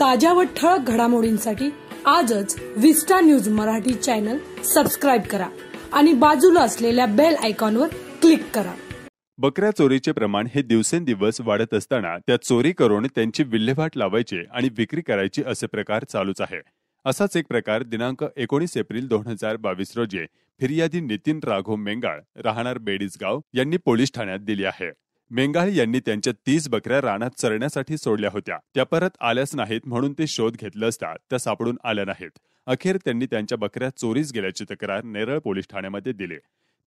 ताज्या व ठळक घडामोडींसाठी आजच Vista news Marathi channel subscribe करा आणि बाजूला असलेल्या बेल आयकॉनवर क्लिक करा बकऱ्या चोरीचे प्रमाण हे दिवसेंदिवस वाढत असताना त्या चोरी करून त्यांची विल्हेवाट लावायची आणि विक्री करायची असे प्रकार चालूच आहे असाच एक प्रकार दिनांक एकोणीस एप्रिल दोन हजार बावीस रोजी फिर्यादी नितीन राघो मेंगाळ राहणार बेडीसगाव यांनी पोलीस ठाण्यात दिली आहे मेंगाळे यांनी त्यांच्या तीस बकऱ्या रानात चरण्यासाठी सोडल्या होत्या त्या परत आल्याच नाहीत म्हणून ते शोध घेतलं असता त्या सापडून आल्या नाहीत अखेर त्यांनी त्यांच्या बकऱ्या चोरीस गेल्याची तक्रार नेरळ पोलीस ठाण्यामध्ये दिली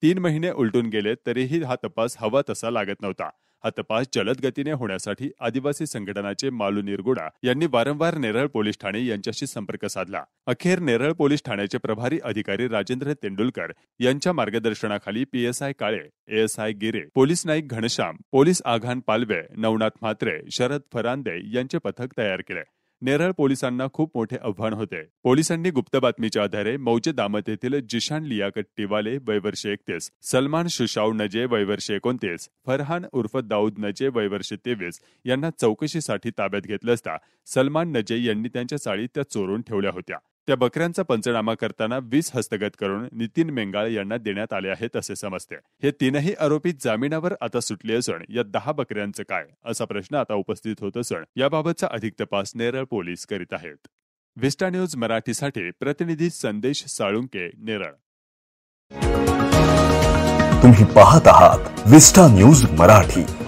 तीन महिने उलटून गेले तरीही हा तपास हवा तसा लागत नव्हता हा तपास जलद गतीने होण्यासाठी आदिवासी संघटनाचे मालू निरगुडा यांनी वारंवार नेरळ पोलीस ठाणे यांच्याशी संपर्क साधला अखेर नेरळ पोलीस ठाण्याचे प्रभारी अधिकारी राजेंद्र तेंडुलकर यांच्या मार्गदर्शनाखाली PSI Kale ASI Gire police Naik Ghanshyam police आघान पालवे नवनाथ म्हात्रे शरद फरांदे यांचे पथक तयार केले नेरळ पोलिसांना खूप मोठे आव्हान होते पोलिसांनी गुप्त बातमीच्या आधारे मौजे दामत येथील जिशान लियाकत टिवाले वयवर्षे एकतीस सलमान शुशाव नजे वयवर्षे एकोणतीस फरहान उर्फ दाऊद नजे वयवर्ष तेवीस यांना चौकशीसाठी ताब्यात घेतलं असता सलमान नजे यांनी त्यांच्या चाळी त्या चोरून ठेवल्या होत्या त्या बकऱ्यांचा पंचनामा करताना वीज हस्तगत करून नितीन मेंगाळ यांना देण्यात आले आहेत असे समजते हे तीनही आरोपी जामिनावर आता सुटले असून या दहा बकऱ्यांचं काय असा प्रश्न आता उपस्थित होत असून याबाबतचा अधिक तपास नेरळ पोलीस करीत आहेत विस्टा न्यूज मराठीसाठी प्रतिनिधी संदेश साळुंके नेरळ तुम्ही पाहत आहात विस्टा न्यूज मराठी